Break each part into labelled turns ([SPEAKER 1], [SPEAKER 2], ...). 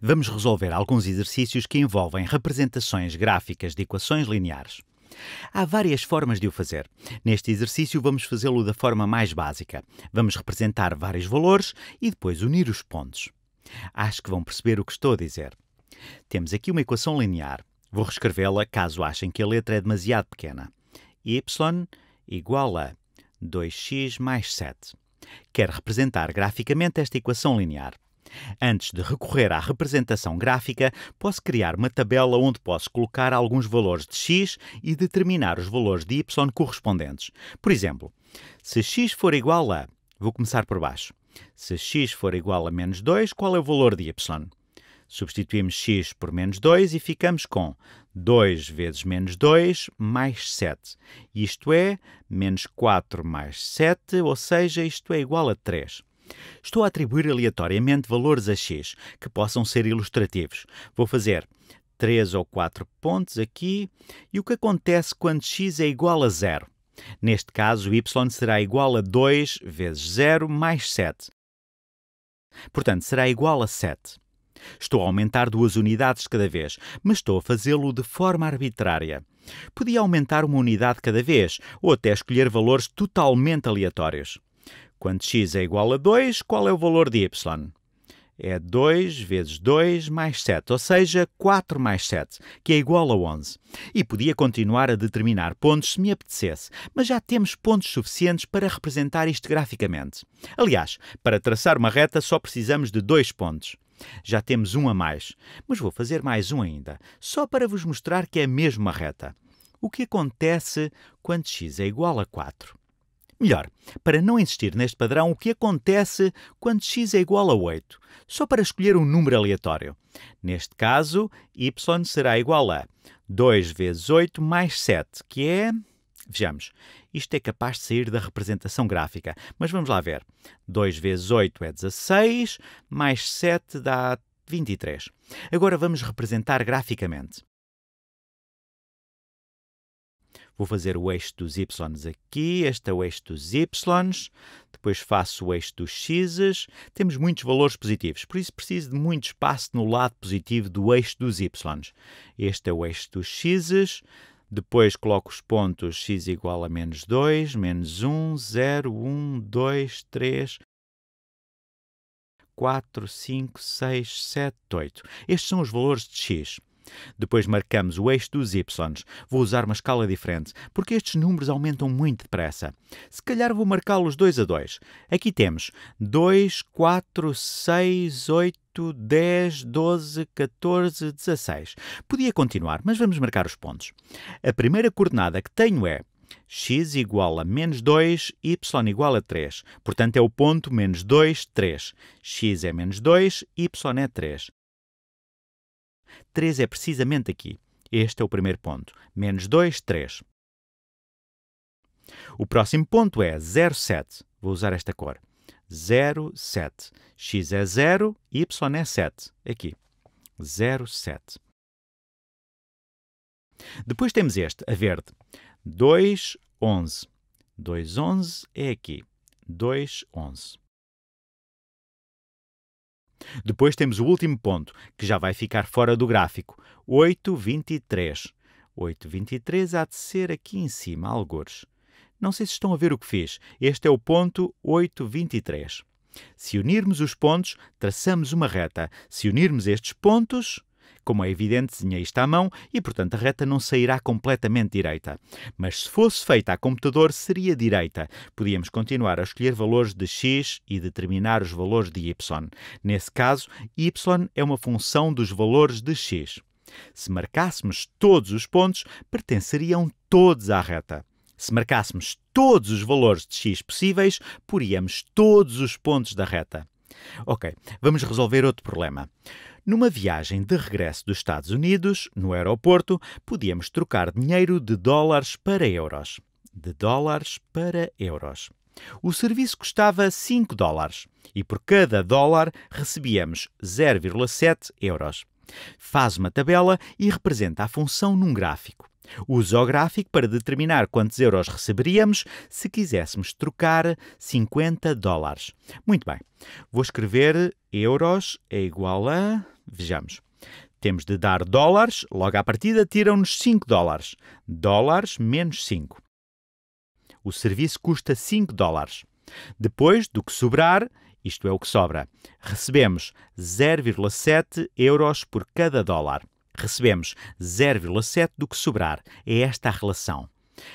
[SPEAKER 1] vamos resolver alguns exercícios que envolvem representações gráficas de equações lineares. Há várias formas de o fazer. Neste exercício, vamos fazê-lo da forma mais básica. Vamos representar vários valores e depois unir os pontos. Acho que vão perceber o que estou a dizer. Temos aqui uma equação linear. Vou reescrevê-la caso achem que a letra é demasiado pequena. y igual a 2x mais 7. Quero representar graficamente esta equação linear. Antes de recorrer à representação gráfica, posso criar uma tabela onde posso colocar alguns valores de x e determinar os valores de y correspondentes. Por exemplo, se x for igual a. Vou começar por baixo. Se x for igual a menos 2, qual é o valor de y? Substituímos x por menos 2 e ficamos com 2 vezes menos 2 mais 7. Isto é menos 4 mais 7, ou seja, isto é igual a 3. Estou a atribuir aleatoriamente valores a x que possam ser ilustrativos. Vou fazer três ou quatro pontos aqui e o que acontece quando x é igual a zero? Neste caso, y será igual a 2 vezes 0 mais 7. Portanto, será igual a 7. Estou a aumentar duas unidades cada vez, mas estou a fazê-lo de forma arbitrária. Podia aumentar uma unidade cada vez, ou até escolher valores totalmente aleatórios. Quando x é igual a 2, qual é o valor de y? É 2 vezes 2 mais 7, ou seja, 4 mais 7, que é igual a 11. E podia continuar a determinar pontos se me apetecesse, mas já temos pontos suficientes para representar isto graficamente. Aliás, para traçar uma reta só precisamos de dois pontos. Já temos um a mais, mas vou fazer mais um ainda, só para vos mostrar que é mesmo uma reta. O que acontece quando x é igual a 4? Melhor, para não insistir neste padrão, o que acontece quando x é igual a 8? Só para escolher um número aleatório. Neste caso, y será igual a 2 vezes 8 mais 7, que é. Vejamos, isto é capaz de sair da representação gráfica, mas vamos lá ver. 2 vezes 8 é 16, mais 7 dá 23. Agora vamos representar graficamente. Vou fazer o eixo dos y aqui, este é o eixo dos y, depois faço o eixo dos x. Temos muitos valores positivos, por isso preciso de muito espaço no lado positivo do eixo dos y. Este é o eixo dos x, depois coloco os pontos x igual a menos 2, menos 1, 0, 1, 2, 3, 4, 5, 6, 7, 8. Estes são os valores de x. Depois marcamos o eixo dos y. Vou usar uma escala diferente, porque estes números aumentam muito depressa. Se calhar vou marcá-los 2 a 2. Aqui temos 2, 4, 6, 8, 10, 12, 14, 16. Podia continuar, mas vamos marcar os pontos. A primeira coordenada que tenho é x igual a menos 2, y igual a 3. Portanto, é o ponto menos 2, 3. x é menos 2, y é 3. 3 é precisamente aqui. Este é o primeiro ponto. Menos 2, 3. O próximo ponto é 07. Vou usar esta cor. 07. X é 0, Y é 7. Aqui. 07. Depois temos este, a verde. 2, 11. 2, 11 é aqui. 2, 11. Depois temos o último ponto, que já vai ficar fora do gráfico, 8,23. 8,23 há de ser aqui em cima, algures. Não sei se estão a ver o que fiz. Este é o ponto 8,23. Se unirmos os pontos, traçamos uma reta. Se unirmos estes pontos, como é evidente, desenhei isto à mão e, portanto, a reta não sairá completamente direita. Mas se fosse feita a computador, seria direita. Podíamos continuar a escolher valores de x e determinar os valores de y. Nesse caso, y é uma função dos valores de x. Se marcássemos todos os pontos, pertenceriam todos à reta. Se marcássemos todos os valores de x possíveis, poríamos todos os pontos da reta. Ok, vamos resolver outro problema. Numa viagem de regresso dos Estados Unidos, no aeroporto, podíamos trocar dinheiro de dólares para euros. De dólares para euros. O serviço custava 5 dólares e por cada dólar recebíamos 0,7 euros. Faz uma tabela e representa a função num gráfico. Usa o gráfico para determinar quantos euros receberíamos se quiséssemos trocar 50 dólares. Muito bem, vou escrever euros é igual a Vejamos. Temos de dar dólares, logo à partida tiram-nos 5 dólares. Dólares menos 5. O serviço custa 5 dólares. Depois do que sobrar, isto é o que sobra, recebemos 0,7 euros por cada dólar. Recebemos 0,7 do que sobrar. É esta a relação.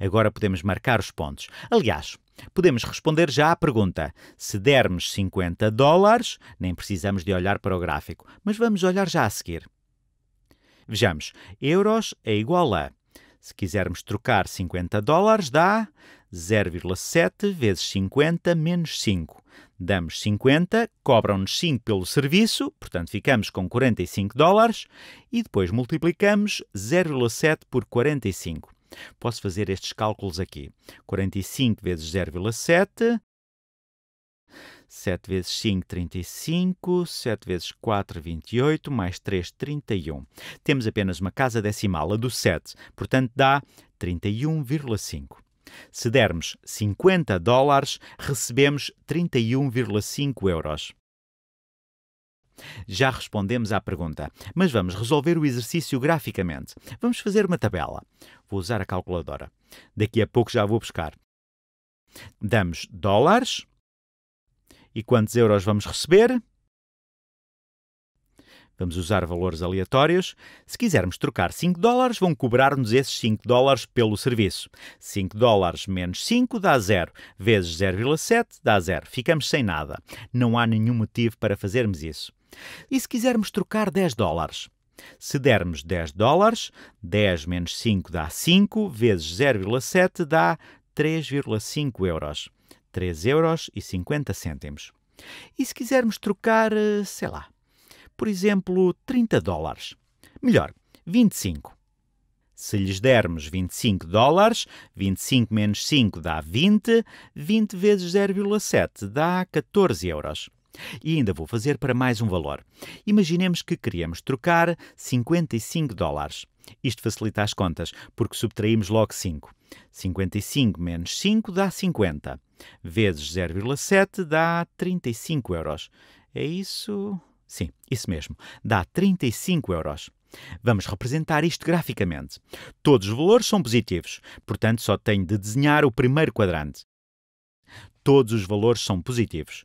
[SPEAKER 1] Agora podemos marcar os pontos. Aliás, podemos responder já à pergunta. Se dermos 50 dólares, nem precisamos de olhar para o gráfico, mas vamos olhar já a seguir. Vejamos, euros é igual a. Se quisermos trocar 50 dólares, dá 0,7 vezes 50 menos 5. Damos 50, cobram-nos 5 pelo serviço, portanto ficamos com 45 dólares, e depois multiplicamos 0,7 por 45. Posso fazer estes cálculos aqui. 45 vezes 0,7. 7 vezes 5, 35, 7 vezes 4, 28, mais 3, 31. Temos apenas uma casa decimal, a do 7, portanto dá 31,5. Se dermos 50 dólares, recebemos 31,5 euros. Já respondemos à pergunta, mas vamos resolver o exercício graficamente. Vamos fazer uma tabela. Vou usar a calculadora. Daqui a pouco já vou buscar. Damos dólares. E quantos euros vamos receber? Vamos usar valores aleatórios. Se quisermos trocar 5 dólares, vão cobrar-nos esses 5 dólares pelo serviço. 5 dólares menos 5 dá 0, vezes 0,7 dá 0. Ficamos sem nada. Não há nenhum motivo para fazermos isso. E se quisermos trocar 10 dólares? Se dermos 10 dólares, 10 menos 5 dá 5, vezes 0,7 dá 3,5 euros. 3 euros e 50 cêntimos. E se quisermos trocar, eh, sei lá, por exemplo, 30 dólares? Melhor, 25. Se lhes dermos 25 dólares, 25 menos 5 dá 20, 20 vezes 0,7 dá 14 euros. E ainda vou fazer para mais um valor. Imaginemos que queríamos trocar 55 dólares. Isto facilita as contas, porque subtraímos logo 5. 55 menos 5 dá 50. Vezes 0,7 dá 35 euros. É isso? Sim, isso mesmo. Dá 35 euros. Vamos representar isto graficamente. Todos os valores são positivos, portanto só tenho de desenhar o primeiro quadrante. Todos os valores são positivos.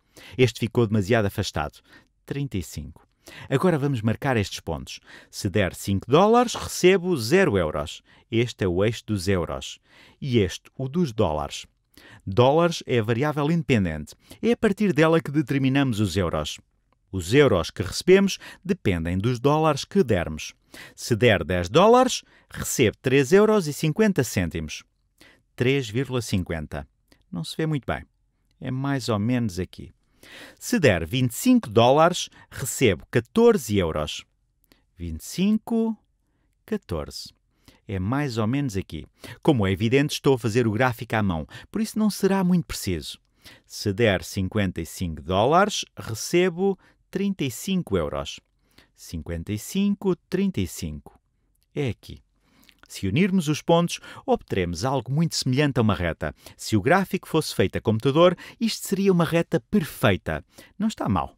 [SPEAKER 1] Este ficou demasiado afastado. 35. Agora vamos marcar estes pontos. Se der 5 dólares, recebo 0 euros. Este é o eixo dos euros. E este, o dos dólares. Dólares é a variável independente. É a partir dela que determinamos os euros. Os euros que recebemos dependem dos dólares que dermos. Se der 10 dólares, recebo 3,50 euros. 3,50. Não se vê muito bem. É mais ou menos aqui. Se der 25 dólares, recebo 14 euros. 25, 14. É mais ou menos aqui. Como é evidente, estou a fazer o gráfico à mão, por isso não será muito preciso. Se der 55 dólares, recebo 35 euros. 55, 35. É aqui. Se unirmos os pontos, obteremos algo muito semelhante a uma reta. Se o gráfico fosse feito a computador, isto seria uma reta perfeita. Não está mal.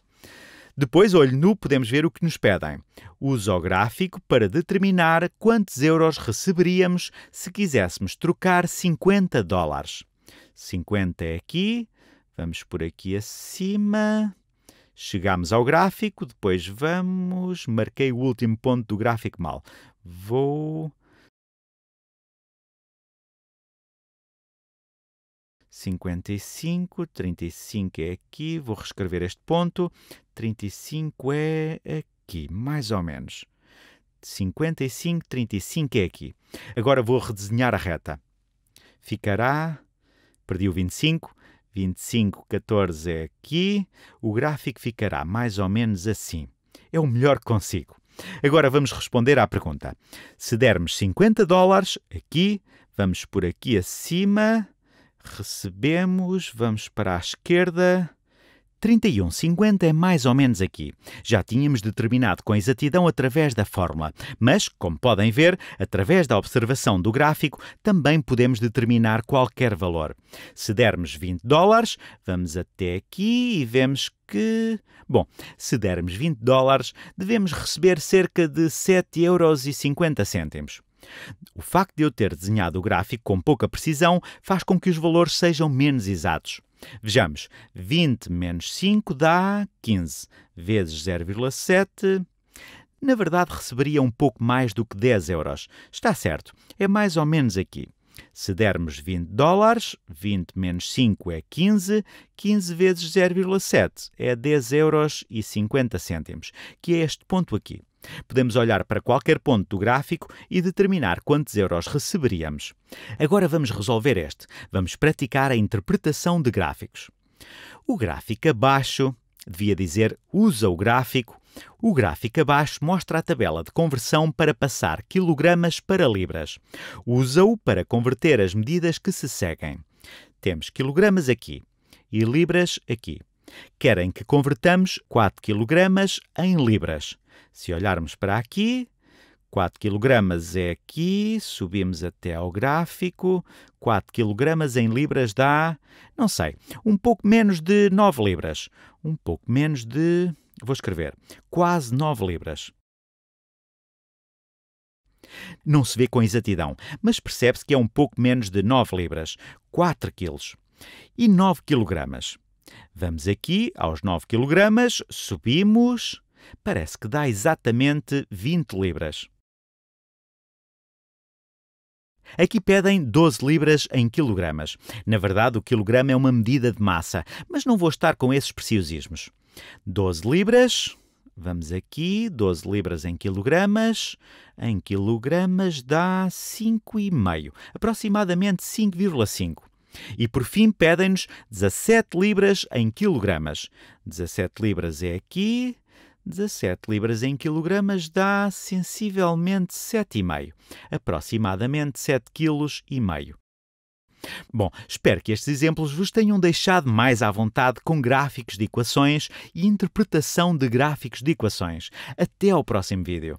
[SPEAKER 1] Depois, olho nu, podemos ver o que nos pedem. Usa o gráfico para determinar quantos euros receberíamos se quiséssemos trocar 50 dólares. 50 é aqui, vamos por aqui acima. Chegamos ao gráfico, depois vamos. Marquei o último ponto do gráfico mal. Vou 55, 35 é aqui, vou reescrever este ponto, 35 é aqui, mais ou menos. 55, 35 é aqui. Agora vou redesenhar a reta. Ficará, perdi o 25, 25, 14 é aqui, o gráfico ficará mais ou menos assim. É o melhor que consigo. Agora vamos responder à pergunta. Se dermos 50 dólares aqui, vamos por aqui acima, Recebemos, vamos para a esquerda. 31,50 é mais ou menos aqui. Já tínhamos determinado com exatidão através da fórmula, mas, como podem ver, através da observação do gráfico, também podemos determinar qualquer valor. Se dermos 20 dólares, vamos até aqui e vemos que... Bom, se dermos 20 dólares, devemos receber cerca de 7,50 euros. O facto de eu ter desenhado o gráfico com pouca precisão faz com que os valores sejam menos exatos. Vejamos, 20 menos 5 dá 15, vezes 0,7. Na verdade, receberia um pouco mais do que 10 euros. Está certo, é mais ou menos aqui. Se dermos 20 dólares, 20 menos 5 é 15, 15 vezes 0,7 é 10 euros e 50 cêntimos, que é este ponto aqui. Podemos olhar para qualquer ponto do gráfico e determinar quantos euros receberíamos. Agora vamos resolver este. Vamos praticar a interpretação de gráficos. O gráfico abaixo, devia dizer usa o gráfico, o gráfico abaixo mostra a tabela de conversão para passar quilogramas para libras. Usa-o para converter as medidas que se seguem. Temos quilogramas aqui e libras aqui. Querem que convertamos 4 kg em libras. Se olharmos para aqui, 4 kg é aqui, subimos até ao gráfico, 4 kg em libras dá, não sei, um pouco menos de 9 libras. Um pouco menos de, vou escrever, quase 9 libras. Não se vê com exatidão, mas percebe-se que é um pouco menos de 9 libras, 4 quilos. E 9 quilogramas. Vamos aqui aos 9 kg, subimos. Parece que dá exatamente 20 libras. Aqui pedem 12 libras em quilogramas. Na verdade, o quilograma é uma medida de massa, mas não vou estar com esses preciosismos. 12 libras, vamos aqui, 12 libras em quilogramas. Em quilogramas dá 5,5, aproximadamente 5,5. E por fim pedem-nos 17 libras em quilogramas. 17 libras é aqui, 17 libras em quilogramas dá sensivelmente 7,5, aproximadamente 7,5 kg. Bom, espero que estes exemplos vos tenham deixado mais à vontade com gráficos de equações e interpretação de gráficos de equações. Até ao próximo vídeo.